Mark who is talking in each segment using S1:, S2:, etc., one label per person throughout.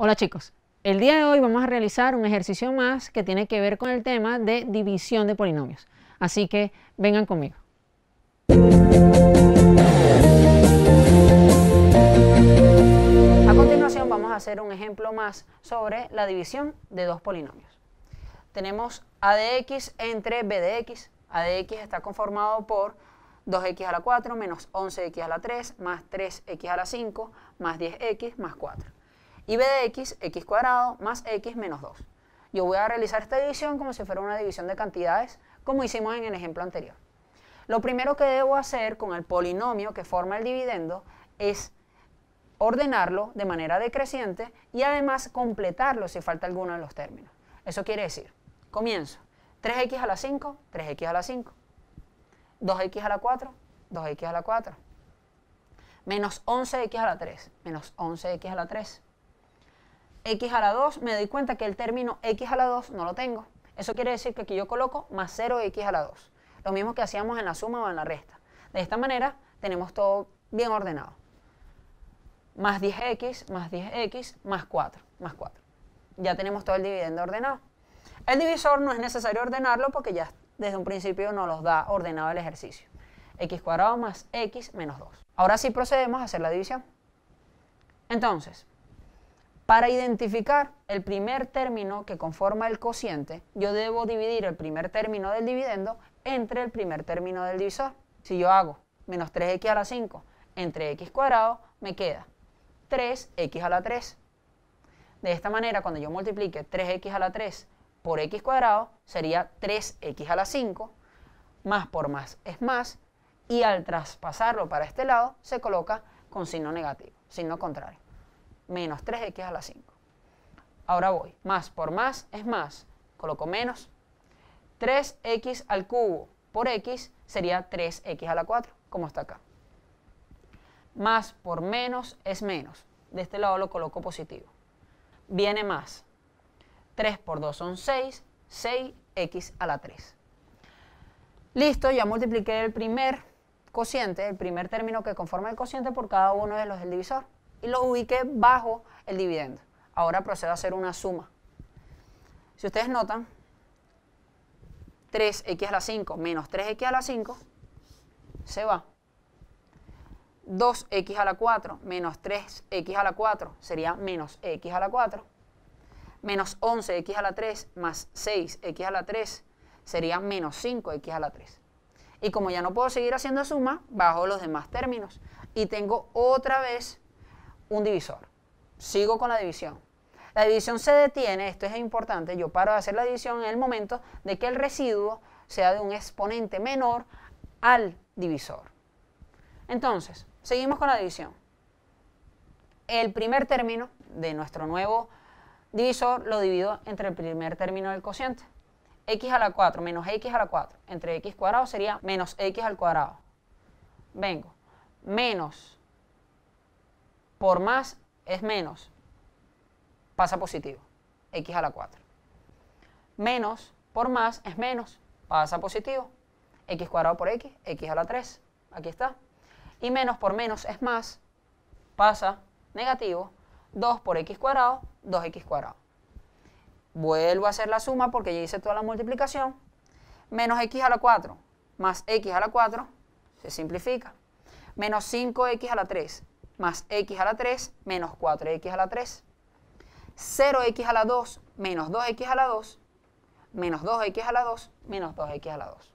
S1: Hola chicos, el día de hoy vamos a realizar un ejercicio más que tiene que ver con el tema de división de polinomios. Así que vengan conmigo. A continuación vamos a hacer un ejemplo más sobre la división de dos polinomios. Tenemos a de x entre b de x. a de x está conformado por 2x a la 4 menos 11x a la 3 más 3x a la 5 más 10x más 4 y b de x, x cuadrado más x menos 2. Yo voy a realizar esta división como si fuera una división de cantidades, como hicimos en el ejemplo anterior. Lo primero que debo hacer con el polinomio que forma el dividendo es ordenarlo de manera decreciente y además completarlo si falta alguno de los términos. Eso quiere decir, comienzo, 3x a la 5, 3x a la 5, 2x a la 4, 2x a la 4, menos 11x a la 3, menos 11x a la 3, x a la 2, me doy cuenta que el término x a la 2 no lo tengo. Eso quiere decir que aquí yo coloco más 0x a la 2. Lo mismo que hacíamos en la suma o en la resta. De esta manera tenemos todo bien ordenado. Más 10x, más 10x, más 4, más 4. Ya tenemos todo el dividendo ordenado. El divisor no es necesario ordenarlo porque ya desde un principio nos los da ordenado el ejercicio. x cuadrado más x menos 2. Ahora sí procedemos a hacer la división. Entonces, para identificar el primer término que conforma el cociente, yo debo dividir el primer término del dividendo entre el primer término del divisor. Si yo hago menos 3x a la 5 entre x cuadrado, me queda 3x a la 3. De esta manera, cuando yo multiplique 3x a la 3 por x cuadrado, sería 3x a la 5, más por más es más, y al traspasarlo para este lado, se coloca con signo negativo, signo contrario menos 3x a la 5. Ahora voy. Más por más es más. Coloco menos. 3x al cubo por x sería 3x a la 4, como está acá. Más por menos es menos. De este lado lo coloco positivo. Viene más. 3 por 2 son 6. 6x a la 3. Listo, ya multipliqué el primer cociente, el primer término que conforma el cociente por cada uno de los del divisor y lo ubiqué bajo el dividendo. Ahora procedo a hacer una suma. Si ustedes notan, 3x a la 5 menos 3x a la 5 se va. 2x a la 4 menos 3x a la 4 sería menos x a la 4. Menos 11x a la 3 más 6x a la 3 sería menos 5x a la 3. Y como ya no puedo seguir haciendo suma, bajo los demás términos. Y tengo otra vez un divisor. Sigo con la división. La división se detiene, esto es importante, yo paro de hacer la división en el momento de que el residuo sea de un exponente menor al divisor. Entonces, seguimos con la división. El primer término de nuestro nuevo divisor lo divido entre el primer término del cociente. x a la 4 menos x a la 4 entre x cuadrado sería menos x al cuadrado. Vengo. Menos por más es menos, pasa positivo, x a la 4. Menos por más es menos, pasa positivo, x cuadrado por x, x a la 3, aquí está. Y menos por menos es más, pasa negativo, 2 por x cuadrado, 2x cuadrado. Vuelvo a hacer la suma porque ya hice toda la multiplicación. Menos x a la 4 más x a la 4 se simplifica. Menos 5x a la 3 más x a la 3 menos 4x a la 3. 0x a la 2 menos 2x a la 2 menos 2x a la 2 menos 2x a la 2.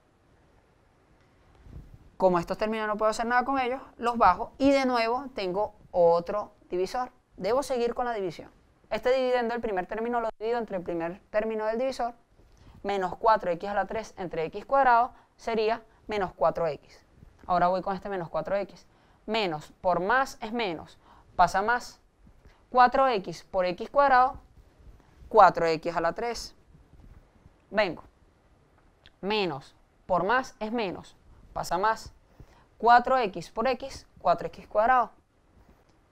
S1: Como estos términos no puedo hacer nada con ellos, los bajo y de nuevo tengo otro divisor. Debo seguir con la división. Este dividendo, el primer término lo divido entre el primer término del divisor, menos 4x a la 3 entre x cuadrado sería menos 4x. Ahora voy con este menos 4x menos por más es menos, pasa más. 4x por x cuadrado, 4x a la 3. Vengo. Menos por más es menos, pasa más. 4x por x, 4x cuadrado.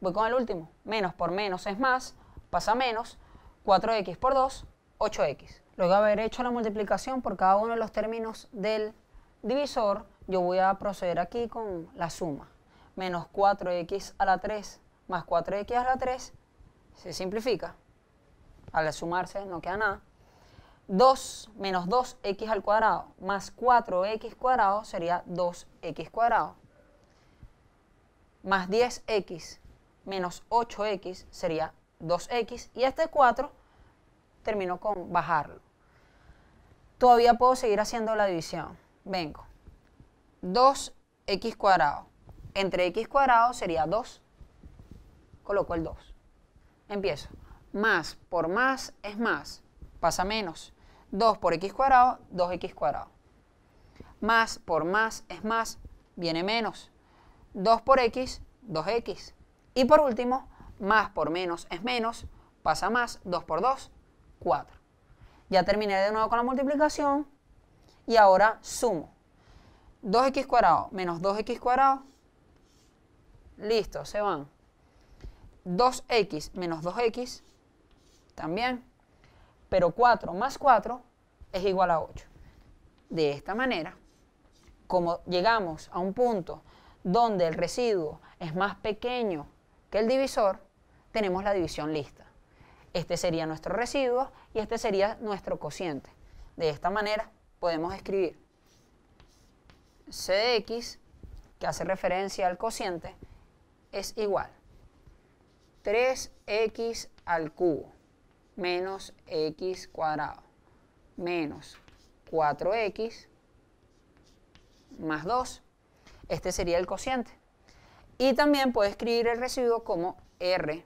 S1: Voy con el último. Menos por menos es más, pasa menos. 4x por 2, 8x. Luego de haber hecho la multiplicación por cada uno de los términos del divisor, yo voy a proceder aquí con la suma menos 4x a la 3 más 4x a la 3 se simplifica. Al sumarse no queda nada. 2 menos 2x al cuadrado más 4x cuadrado sería 2x cuadrado. Más 10x menos 8x sería 2x. Y este 4 termino con bajarlo. Todavía puedo seguir haciendo la división. Vengo. 2x cuadrado entre x cuadrado sería 2. Coloco el 2. Empiezo. Más por más es más. Pasa menos. 2 por x cuadrado, 2x cuadrado. Más por más es más. Viene menos. 2 por x, 2x. Y por último, más por menos es menos. Pasa más. 2 por 2, 4. Ya terminé de nuevo con la multiplicación. Y ahora sumo. 2x cuadrado menos 2x cuadrado Listo, se van. 2x menos 2x, también. Pero 4 más 4 es igual a 8. De esta manera, como llegamos a un punto donde el residuo es más pequeño que el divisor, tenemos la división lista. Este sería nuestro residuo y este sería nuestro cociente. De esta manera podemos escribir c x, que hace referencia al cociente, es igual 3x al cubo menos x cuadrado menos 4x más 2. Este sería el cociente. Y también puedo escribir el residuo como r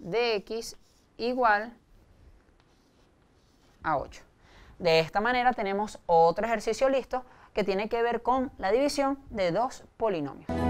S1: de x igual a 8. De esta manera tenemos otro ejercicio listo que tiene que ver con la división de dos polinomios.